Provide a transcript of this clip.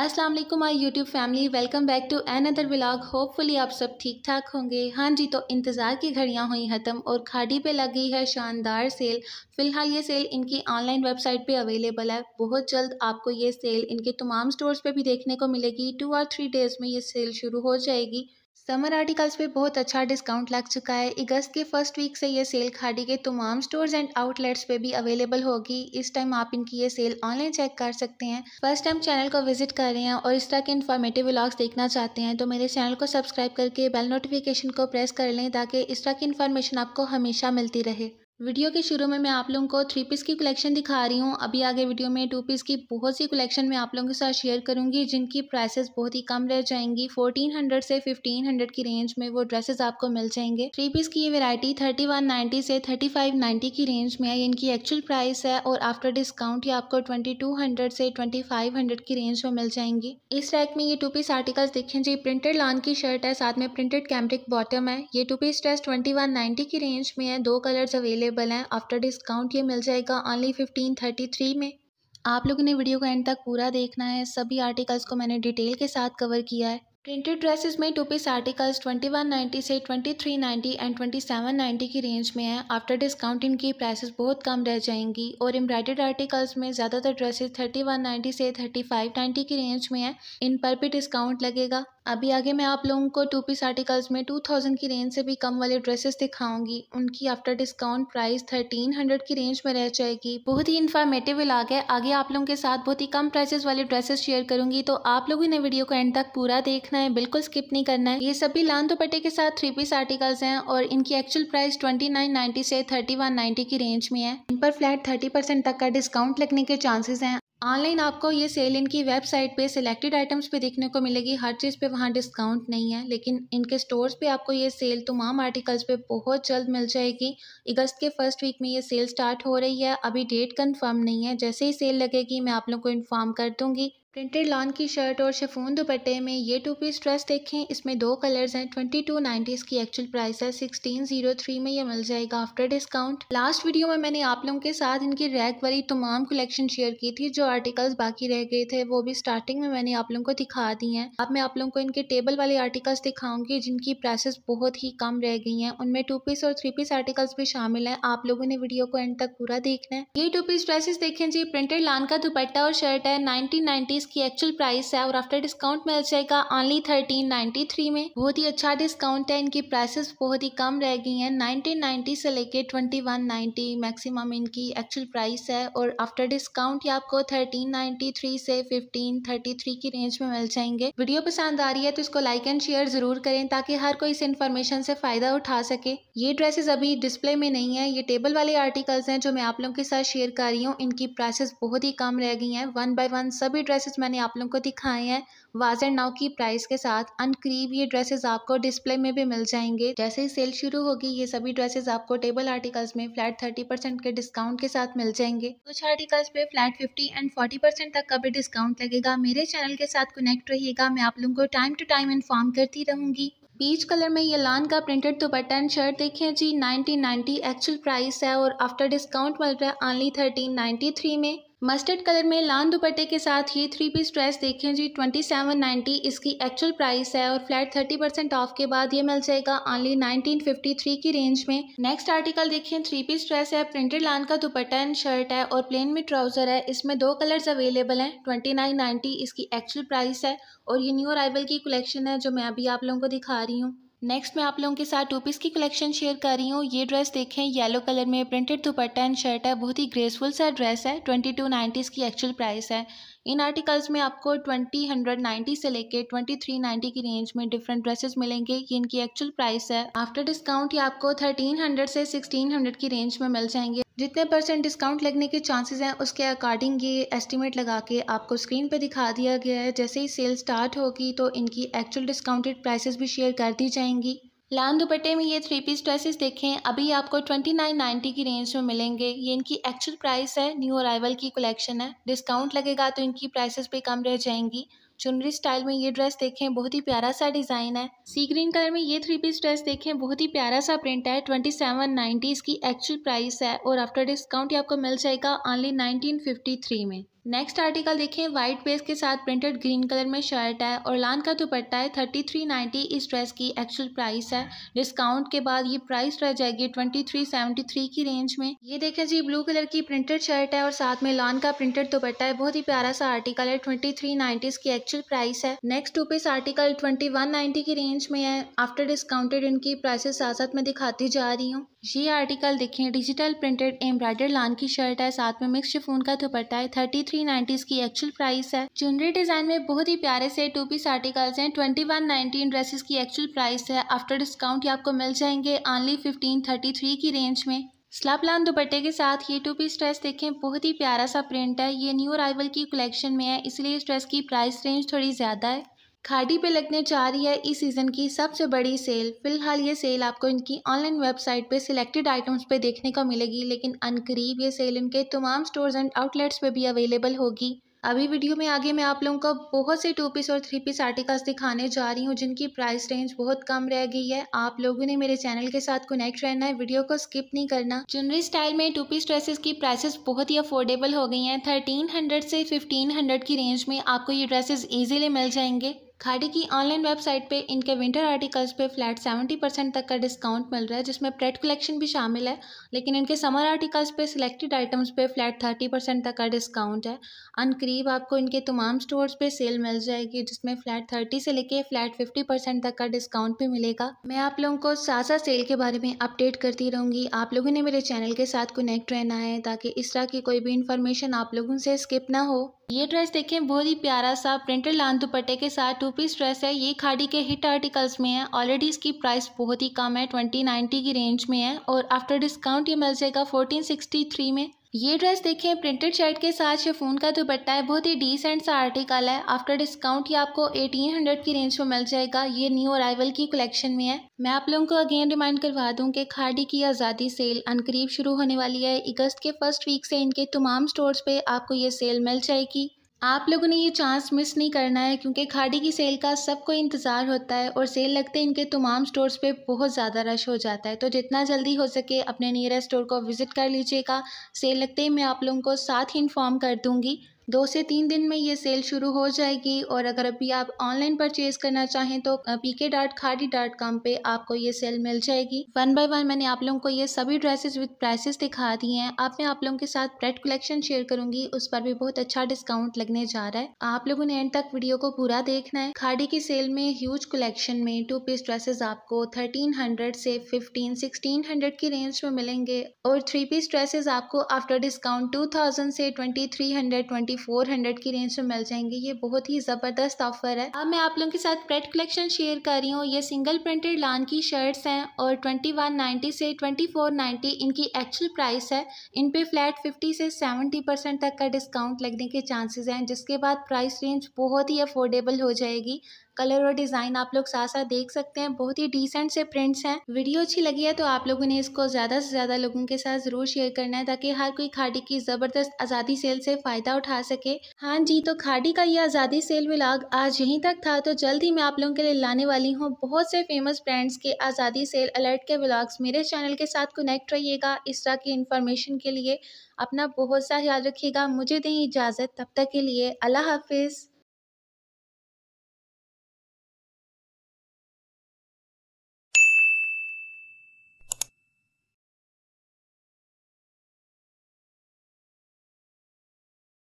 अस्सलाम वालेकुम hi YouTube family welcome back to another vlog hopefully आप सब ठीक ठाक होंगे हाँ जी तो इंतज़ार की घड़ियाँ हुई ख़त्म और खाड़ी पे लग गई है शानदार सेल फ़िलहाल ये सेल इनकी ऑनलाइन वेबसाइट पे अवेलेबल है बहुत जल्द आपको ये सेल इनके तमाम स्टोर्स पे भी देखने को मिलेगी टू और थ्री डेज़ में ये सेल शुरू हो जाएगी समर आर्टिकल्स पे बहुत अच्छा डिस्काउंट लग चुका है अगस्त के फर्स्ट वीक से ये सेल खाड़ी के तमाम स्टोर्स एंड आउटलेट्स पे भी अवेलेबल होगी इस टाइम आप इनकी ये सेल ऑनलाइन चेक कर सकते हैं फर्स्ट टाइम चैनल को विजिट कर रहे हैं और इस तरह के इन्फॉर्मेटिव व्लॉग्स देखना चाहते हैं तो मेरे चैनल को सब्सक्राइब करके बेल नोटिफिकेशन को प्रेस कर लें ताकि इस तरह की इन्फॉर्मेशन आपको हमेशा मिलती रहे वीडियो के शुरू में मैं आप लोगों को थ्री पीस की कलेक्शन दिखा रही हूँ अभी आगे वीडियो में टू पीस की बहुत सी कलेक्शन मैं आप लोगों के साथ शेयर करूँगी जिनकी प्राइसेस बहुत ही कम रह जाएंगी 1400 से 1500 की रेंज में वो ड्रेसेस आपको मिल जाएंगे थ्री पीस की ये वेरायटी 3190 से 3590 की रेंज में है इनकी एक्चुअल प्राइस है और आफ्टर डिस्काउंट ये आपको ट्वेंटी से ट्वेंटी की रेंज में मिल जाएंगी इस रैक में ये टू पीस आर्टिकल्स देखें जी प्रिंटेड लॉन की शर्ट है साथ में प्रिंटेड कैमरिक बॉटम है ये टू पीस ड्रेस ट्वेंटी की रेंज में है दो कलर अवेलेबल अवेलेबल हैं आफ्टर डिस्काउंट ये मिल जाएगा ऑनली फिफ्टीन थर्टी थ्री में आप लोगों ने वीडियो को एंड तक पूरा देखना है सभी आर्टिकल्स को मैंने डिटेल के साथ कवर किया है प्रिंटेड ड्रेसेस में टू पीस आर्टिकल्स नाइन्टी से twenty three ninety and twenty seven ninety की रेंज में है आफ्टर डिस्काउंट इनकी प्राइसेस बहुत कम रह जाएंगी और एम्ब्रॉयडर्ड आर्टिकल्स में ज़्यादातर ड्रेसेस नाइन्टी से थर्टी फाइव नाइन्टी की रेंज में है इन पर भी डिस्काउंट लगेगा अभी आगे मैं आप लोगों को टू पीस आर्टिकल्स में टू थाउजेंड की रेंज से भी कम वाले ड्रेसेस दिखाऊंगी उनकी after discount price thirteen hundred की रेंज में रह जाएगी बहुत ही इन्फॉर्मेटिव इलाक है आगे आप लोगों के साथ बहुत ही कम प्राइसेस वाले ड्रेसेस शेयर करूंगी तो आप लोग इन्हें वीडियो को एंड तक पूरा देखना है बिल्कुल स्किप नहीं करना है ये सभी लान दुपट्टे के साथ थ्री पीस आर्टिकल्स है और इनकी एक्चुअल प्राइस ट्वेंटी से थर्टी की रेंज में है इन पर फ्लैट थर्टी तक का डिस्काउंट लगने के चांसेस है ऑनलाइन आपको ये सेल इनकी वेबसाइट पे सिलेक्टेड आइटम्स पे देखने को मिलेगी हर चीज़ पे वहाँ डिस्काउंट नहीं है लेकिन इनके स्टोर्स पे आपको ये सेल तमाम आर्टिकल्स पे बहुत जल्द मिल जाएगी अगस्त के फर्स्ट वीक में ये सेल स्टार्ट हो रही है अभी डेट कंफर्म नहीं है जैसे ही सेल लगेगी मैं आप लोग को इन्फॉर्म कर दूँगी प्रिंटेड लॉन की शर्ट और शिफोन दुपट्टे में ये टू पीस ड्रेस देखें इसमें दो कलर्स हैं ट्वेंटी टू नाइनटीज की एक्चुअल प्राइस है सिक्सटीन जीरो थ्री में ये मिल जाएगा आफ्टर डिस्काउंट लास्ट वीडियो में मैंने आप लोगों के साथ इनकी रैक वाली तमाम कलेक्शन शेयर की थी जो आर्टिकल्स बाकी रह गए थे वो भी स्टार्टिंग में मैंने आप लोगों को दिखा दी हैं अब मैं आप लोगों को इनके टेबल वाले आर्टिकल्स दिखाऊंगी जिनकी प्राइसेस बहुत ही कम रह गई हैं उनमें टू पीस और थ्री पीस आर्टिकल्स भी शामिल हैं आप लोगों ने वीडियो को एंड तक पूरा देखना है ये टू पीस ड्रेसेस देखें जी प्रिंटेड लान का दुपट्टा और शर्ट है नाइनटीन नाइनटी इसकी एक्चुअल प्राइस है और आफ्टर डिस्काउंट मिल जाएगा ऑनली थर्टीन नाइन्टी थ्री में बहुत ही अच्छा डिस्काउंट है इनकी प्राइसेस बहुत ही कम रह गई हैं नाइनटीन नाइन्टी से लेके ट्वेंटी वन नाइन्टी मैक्सिमम इनकी एक्चुअल प्राइस है और आफ्टर डिस्काउंट ये आपको थर्टीन नाइन्टी थ्री से फिफ्टीन थर्टी थ्री की रेंज में मिल जाएंगे वीडियो पसंद आ रही है तो इसको लाइक एंड शेयर जरूर करें ताकि हर कोई इस इन्फॉर्मेशन से फ़ायदा उठा सके ये ड्रेसेस अभी डिस्प्ले में नहीं है ये टेबल वाले आर्टिकल्स हैं जो मैं आप लोगों के साथ शेयर कर रही हूँ इनकी प्राइसेस बहुत ही कम रह गई हैं वन बाय वन सभी ड्रेसेस ड्रेसेस मैंने आप लोगों को दिखाए हैं वाज एंड नाउ की प्राइस के साथ अन करीब ये ड्रेसेस आपको डिस्प्ले में भी मिल जाएंगे जैसे ही सेल शुरू होगी ये सभी ड्रेसेस आपको टेबल आर्टिकल्स में फ्लैट थर्टी परसेंट के डिस्काउंट के साथ मिल जाएंगे कुछ आर्टिकल्स पे flat fifty and forty percent तक का भी डिस्काउंट लगेगा मेरे चैनल के साथ कनेक्ट रहिएगा मैं आप लोगों को टाइम टू टाइम इन्फॉर्म करती रहूंगी पीच कलर में ये लान का प्रिंटेड दुपट्टा एंड शर्ट देखें जी 1990 एक्चुअल प्राइस है और आफ्टर डिस्काउंट मिल रहा है ऑनली 1393 में मस्टर्ड कलर में लान दुपट्टे के साथ ही थ्री पीस ड्रेस देखें जी ट्वेंटी सेवन नाइन्टी इसकी एक्चुअल प्राइस है और फ्लैट थर्टी परसेंट ऑफ के बाद ये मिल जाएगा ऑनली नाइनटीन फिफ्टी थ्री की रेंज में नेक्स्ट आर्टिकल देखें थ्री पीस ड्रेस है प्रिंटेड लान का दुपट्टा एंड शर्ट है और प्लेन में ट्राउजर है इसमें दो कलर्स अवेलेबल हैं ट्वेंटी नाइन नाइन्टी इसकी एक्चुअल प्राइस है और ये न्यू अराइवल की कलेक्शन है जो मैं अभी आप लोगों को दिखा रही हूँ नेक्स्ट मैं आप लोगों के साथ टू पीस की कलेक्शन शेयर कर रही हूँ ये ड्रेस देखें येलो कलर में प्रिंटेड दुपट्टा एंड शर्ट है बहुत ही ग्रेसफुल सा ड्रेस है ट्वेंटी टू नाइन्टीज़ की एक्चुअल प्राइस है इन आर्टिकल्स में आपको ट्वेंटी हंड्रेड नाइन्टी से लेके ट्वेंटी थ्री नाइन्टी की रेंज में डिफरेंट ड्रेसेस मिलेंगे ये इनकी एक्चुअल प्राइस है आफ्टर डिस्काउंट ये आपको थर्टीन हंड्रेड से सिक्सटीन हंड्रेड की रेंज में मिल जाएंगे जितने परसेंट डिस्काउंट लगने के चांसेस हैं उसके अकॉर्डिंग ये एस्टिमेट लगा के आपको स्क्रीन पर दिखा दिया गया है जैसे ही सेल स्टार्ट होगी तो इनकी एक्चुअल डिस्काउंटेड प्राइसेस भी शेयर कर दी जाएंगी लान दुपट्टे में ये थ्री पीस ड्रेसेस देखें अभी आपको ट्वेंटी नाइन नाइन्टी की रेंज में मिलेंगे ये इनकी एक्चुअल प्राइस है न्यू अराइवल की कलेक्शन है डिस्काउंट लगेगा तो इनकी प्राइसेस भी कम रह जाएंगी चुनरी स्टाइल में ये ड्रेस देखें बहुत ही प्यारा सा डिज़ाइन है सी ग्रीन कलर में ये थ्री पीस ड्रेस देखें बहुत ही प्यारा सा प्रिंट है ट्वेंटी सेवन नाइन्टी इसकी एक्चुअल प्राइस है और आफ्टर डिस्काउंट ये आपको मिल जाएगा ऑनली नाइनटीन फिफ्टी थ्री में नेक्स्ट आर्टिकल देखें वाइट बेस के साथ प्रिंटेड ग्रीन कलर में शर्ट है और लान का दुपट्टा है थर्टी थ्री नाइन्टी इस ड्रेस की एक्चुअल प्राइस है डिस्काउंट के बाद ये प्राइस रह जाएगी ट्वेंटी थ्री सेवेंटी थ्री की रेंज में ये देखें जी ब्लू कलर की प्रिंटेड शर्ट है और साथ में लान का प्रिंटेड दुपट्टा है बहुत ही प्यारा सा आर्टिकल है ट्वेंटी थ्री नाइन्टी इसकी एक्चुअल प्राइस है next two piece article twenty one ninety की रेंज में है आफ्टर डिस्काउंटेड इनकी प्राइसेस साथ साथ में दिखाती जा रही हूँ ये आर्टिकल देखें डिजिटल प्रिंटेड एम्ब्रॉयडर लान की शर्ट है साथ में मिक्स शिफोन का दुपट्टा है थर्टी थ्री नाइन्टीज की एक्चुअल प्राइस है ज्वेलरी डिजाइन में बहुत ही प्यारे से टू पीस आर्टिकल्स हैं ट्वेंटी वन नाइनटीन ड्रेसेस की एक्चुअल प्राइस है आफ्टर डिस्काउंट ये आपको मिल जाएंगे ऑनली फिफ्टीन थर्टी थ्री की रेंज में स्लब लान दुपट्टे के साथ ये टू पीस ड्रेस देखें बहुत ही प्यारा सा प्रिंट है ये न्यू अराइवल की कलेक्शन में है इसलिए इस ड्रेस की प्राइस रेंज थोड़ी ज़्यादा है खाड़ी पे लगने जा रही है इस सीज़न की सबसे बड़ी सेल फिलहाल ये सेल आपको इनकी ऑनलाइन वेबसाइट पे सिलेक्टेड आइटम्स पे देखने को मिलेगी लेकिन अनकरीब ये सेल इनके तमाम स्टोर्स एंड आउटलेट्स पे भी अवेलेबल होगी अभी वीडियो में आगे मैं आप लोगों को बहुत से टू पीस और थ्री पीस आर्टिकल्स दिखाने जा रही हूँ जिनकी प्राइस रेंज बहुत कम रह गई है आप लोगों ने मेरे चैनल के साथ कनेक्ट रहना है वीडियो को स्किप नहीं करना चुनरी स्टाइल में टू पीस ड्रेसेस की प्राइसेस बहुत ही अफोर्डेबल हो गई हैं थर्टीन हंड्रेड से फिफ्टीन हंड्रेड की रेंज में आपको ये ड्रेसेस ईजिली मिल जाएंगे खाड़ी की ऑनलाइन वेबसाइट पे इनके विंटर आर्टिकल्स पे फ्लैट सेवेंटी परसेंट तक का डिस्काउंट मिल रहा है जिसमें प्रेट कलेक्शन भी शामिल है लेकिन इनके समर आर्टिकल्स पे सिलेक्टेड आइटम्स पे फ्लैट थर्टी परसेंट तक का डिस्काउंट है अनकरीब आपको इनके तमाम स्टोर्स पे सेल मिल जाएगी जिसमें फ्लैट थर्टी से लेके फ्लैट फिफ्टी परसेंट तक का डिस्काउंट भी मिलेगा मैं आप लोगों को सासा सेल के बारे में अपडेट करती रहूँगी आप लोगों ने मेरे चैनल के साथ कनेक्ट रहना है ताकि इस तरह की कोई भी इन्फॉर्मेशन आप लोगों से स्किप ना हो ये ड्रेस देखें बहुत ही प्यारा सा प्रिंटेड लान दुपट्टे के साथ टू पीस ड्रेस है ये खाड़ी के हिट आर्टिकल्स में है ऑलरेडी इसकी प्राइस बहुत ही कम है ट्वेंटी नाइन्टी की रेंज में है और आफ्टर डिस्काउंट ये मिल जाएगा फोर्टीन सिक्सटी थ्री में ये ड्रेस देखें प्रिंटेड शर्ट के साथ शेफून का दुपट्टा है बहुत ही डिसेंट सा आर्टिकल है आफ्टर डिस्काउंट ये आपको 1800 की रेंज में मिल जाएगा ये न्यू अराइवल की कलेक्शन में है मैं आप लोगों को अगेन रिमाइंड करवा दूं कि खाड़ी की आज़ादी सेल अनकरीब शुरू होने वाली है अगस्त के फर्स्ट वीक से इनके तमाम स्टोर्स पर आपको ये सेल मिल जाएगी आप लोगों ने ये चांस मिस नहीं करना है क्योंकि खाड़ी की सेल का सबको इंतज़ार होता है और सेल लगते इनके तमाम स्टोर्स पे बहुत ज़्यादा रश हो जाता है तो जितना जल्दी हो सके अपने नियरेस्ट स्टोर को विज़िट कर लीजिएगा सेल लगते ही मैं आप लोगों को साथ ही इन्फॉर्म कर दूँगी दो से तीन दिन में ये सेल शुरू हो जाएगी और अगर अभी आप ऑनलाइन परचेज करना चाहें तो PK dot Khaadi dot com पे आपको ये सेल मिल जाएगी वन बाय वन मैंने आप लोगों को ये सभी ड्रेसेस विद प्राइसेस दिखा दी हैं आप मैं आप लोगों के साथ ब्रेड कलेक्शन शेयर करूंगी उस पर भी बहुत अच्छा डिस्काउंट लगने जा रहा है आप लोगों ने एंड तक वीडियो को पूरा देखना है खाड़ी की सेल में ह्यूज कलेक्शन में टू पीस ड्रेसेस आपको थर्टीन हंड्रेड से फिफ्टीन सिक्सटीन हंड्रेड की रेंज में मिलेंगे और थ्री पीस ड्रेसेज आपको आफ्टर डिस्काउंट टू थाउजेंड से twenty three hundred twenty four hundred की रेंज में मिल जाएंगे ये बहुत ही ज़बरदस्त ऑफर है अब मैं आप लोगों के साथ प्रेट कलेक्शन शेयर कर रही हूँ ये सिंगल प्रिंटेड लान की शर्ट्स हैं और ट्वेंटी वन से ट्वेंटी फोर नाइन्टी इनकी एक्चुअल प्राइस है इन पे फ्लैट फिफ्टी से सेवेंटी परसेंट तक का डिस्काउंट लगने के चांसेस हैं जिसके बाद प्राइस रेंज बहुत ही अफोर्डेबल हो जाएगी कलर और डिज़ाइन आप लोग साथ साथ देख सकते हैं बहुत ही डिसेंट से प्रिंट्स हैं वीडियो अच्छी लगी है तो आप लोगों ने इसको ज़्यादा से ज़्यादा लोगों के साथ ज़रूर शेयर करना है ताकि हर कोई खाड़ी की ज़बरदस्त आज़ादी सेल से फ़ायदा उठा सके हाँ जी तो खाड़ी का ये आज़ादी सेल व्लाग आज यहीं तक था तो जल्द ही मैं आप लोगों के लिए लाने वाली हूँ बहुत से फेमस ब्रांड्स के आज़ादी सेल अलर्ट के ब्लॉग्स मेरे चैनल के साथ कनेक्ट रहिएगा इस तरह की इन्फॉर्मेशन के लिए अपना बहुत सा ख्याल रखिएगा मुझे दें इजाज़त तब तक के लिए अल्लाह हाफिज़